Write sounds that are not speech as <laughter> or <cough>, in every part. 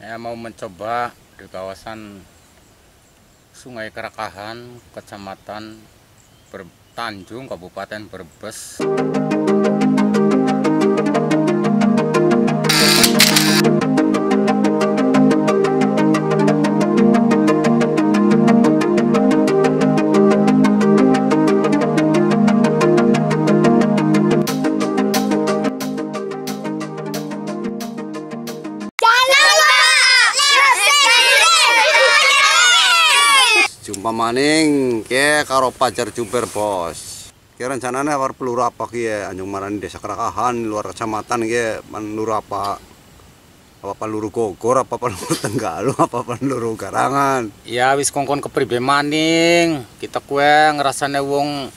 saya mau mencoba di kawasan Sungai Kerakahan, Kecamatan Bertanjung, Kabupaten Brebes. jumpa maning ke karo pacar jumper bos ke rencananya war peluru apa ke anjung marani desa kerakahan luar kecamatan ke peluru apa apa peluru gogor apa peluru <laughs> tenggalu apa peluru garangan ya wis kongkon kepribe maning kita kue ngerasane wong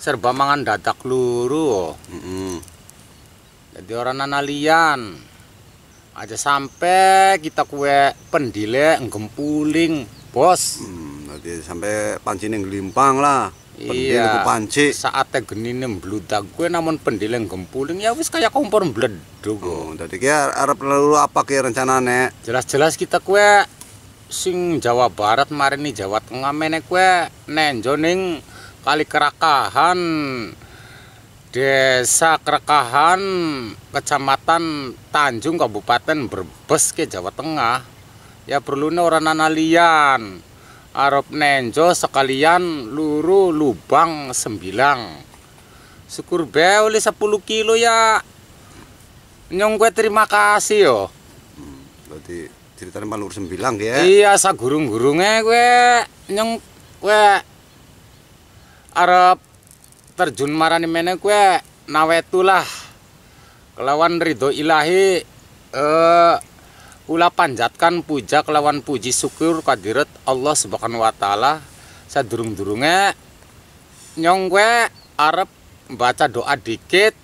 serba mangan dadak luru mm -hmm. jadi orang nanalian aja sampai kita kue pendile nggempuling bos mm. Jadi sampai ini ngelimpang lah. Pendil iya. panci. Saatnya genine mbludak gue namun pendileng gempuling ya wis kayak kompor mbleduk. Oh, jadi kia arab lalu apa ki rencananya? Jelas-jelas kita kue sing Jawa Barat kemarin nih Jawa Tengah menek kue nenjoning kali kerakahan Desa kerakahan Kecamatan Tanjung, Kabupaten Brebes ke Jawa Tengah. Ya perlunya orang analian Arab nenjo sekalian luru lubang sembilang syukur be oleh 10 kilo ya nyong gue terima kasih yo hmm, berarti ceritanya malur sembilang ya iya sa gurung-gurungnya gue nyong gue Arab terjun marani mene gue nawetulah kelawan ridho ilahi eh Ula panjatkan puja kelawan puji syukur kadirat Allah Subhanahu wa taala sadurung durungnya nyong gue arep baca doa dikit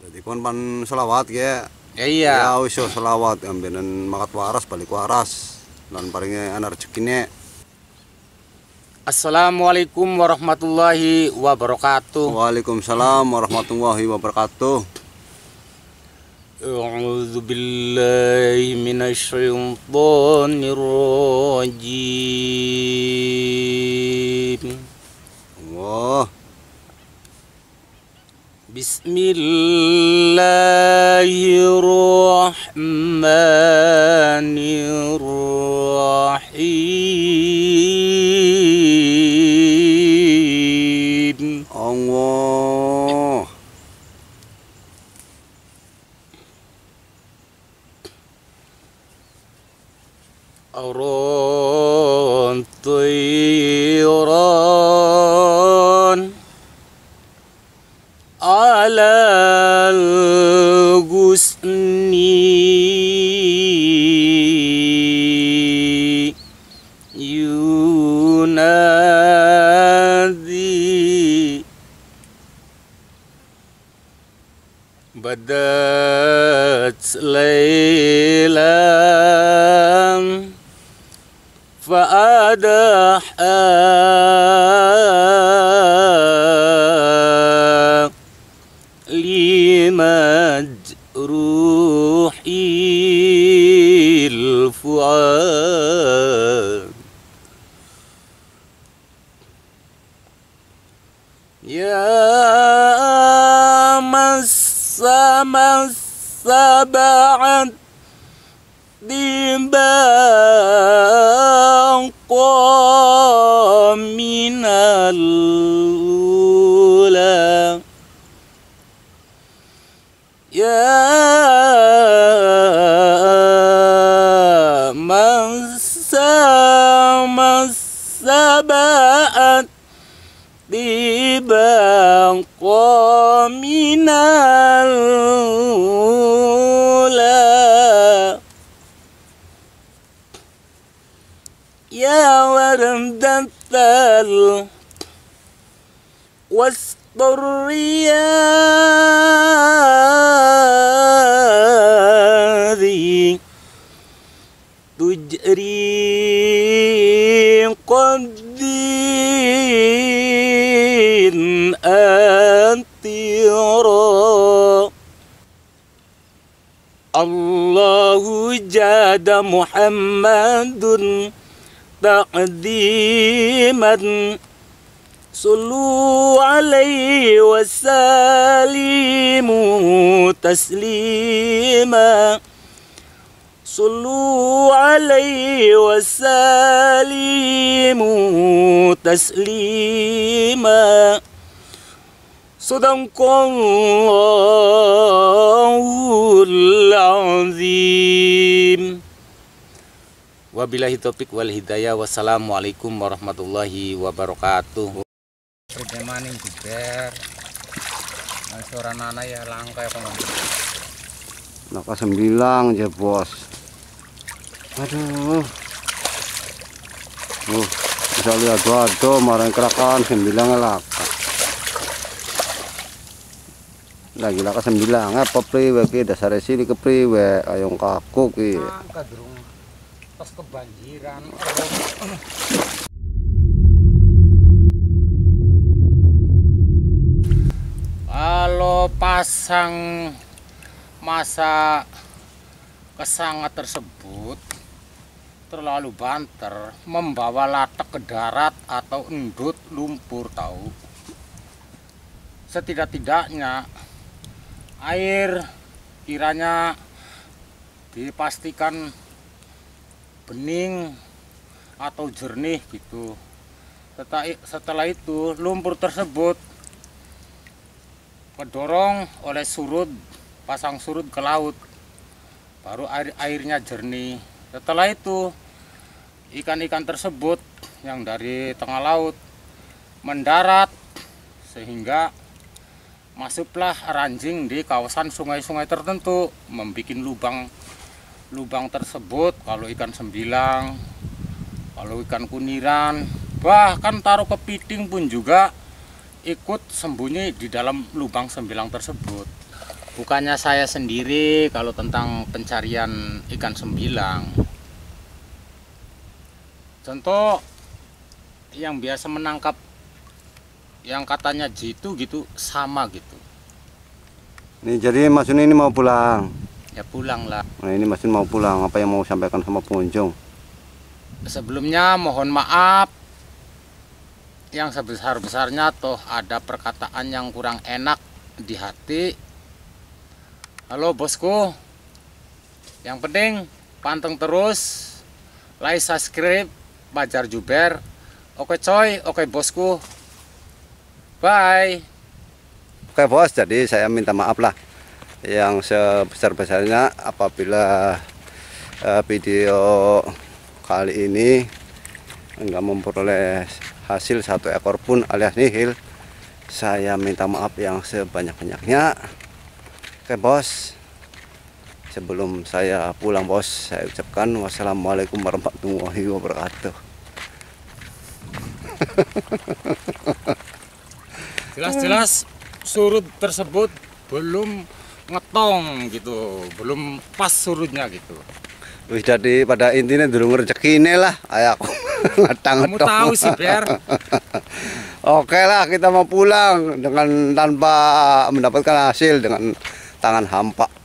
jadi kon pan selawat ya ya iya ya usia selawat ambenan makat waras balik waras dan palingnya anak rezekinya Assalamualaikum warahmatullahi wabarakatuh Waalaikumsalam warahmatullahi wabarakatuh أعوذ بالله من الشيطان الرجيم الله بسم الله الرحمن الرحيم الله أرون طيران على الغصن ينادي بدات ليل فأدح لي روحي الفؤاد يا مس مس سبعة دباب باءت بباقى من الأولى يا وردة وسط الرياض تجري قد يرى الله جاد محمد تقديما صلوا عليه وسلموا تسليما صلوا عليه وسلموا تسليما صدق الله العظيم Wabillahi topik wal hidayah Wassalamualaikum warahmatullahi wabarakatuh Sudah maning jiber Suara nana ya langka ya kawan Naka sembilang aja bos Aduh Uh, bisa lihat waduh marah kerakan sembilang laka lagi lah kesembilan apa priwe ki dasar sini ke priwe ayong kaku ki pas kebanjiran kalau pasang masa kesangat tersebut terlalu banter membawa latak ke darat atau endut lumpur tahu setidak-tidaknya air kiranya dipastikan bening atau jernih gitu setelah itu lumpur tersebut kedorong oleh surut pasang surut ke laut baru air airnya jernih setelah itu ikan-ikan tersebut yang dari tengah laut mendarat sehingga masuklah ranjing di kawasan sungai-sungai tertentu membuat lubang lubang tersebut kalau ikan sembilang kalau ikan kuniran bahkan taruh kepiting pun juga ikut sembunyi di dalam lubang sembilang tersebut bukannya saya sendiri kalau tentang pencarian ikan sembilang contoh yang biasa menangkap yang katanya jitu gitu sama gitu. Nih jadi Mas Yuni ini mau pulang. Ya pulang lah. Nah ini Mas Yuni mau pulang. Apa yang mau sampaikan sama pengunjung? Sebelumnya mohon maaf yang sebesar-besarnya toh ada perkataan yang kurang enak di hati. Halo bosku. Yang penting panteng terus, like subscribe, Bajar Juber. Oke coy, oke bosku. Bye. Oke bos, jadi saya minta maaf lah yang sebesar-besarnya apabila eh, video kali ini enggak memperoleh hasil satu ekor pun alias nihil. Saya minta maaf yang sebanyak-banyaknya. Oke bos, sebelum saya pulang bos, saya ucapkan wassalamualaikum warahmatullahi wabarakatuh. <laughs> jelas-jelas surut tersebut belum ngetong gitu, belum pas surutnya gitu. Wis jadi pada intinya dulu ini lah ayahku, <laughs> ngetang Kamu tahu sih, Ber. <laughs> Oke lah, kita mau pulang dengan tanpa mendapatkan hasil dengan tangan hampa.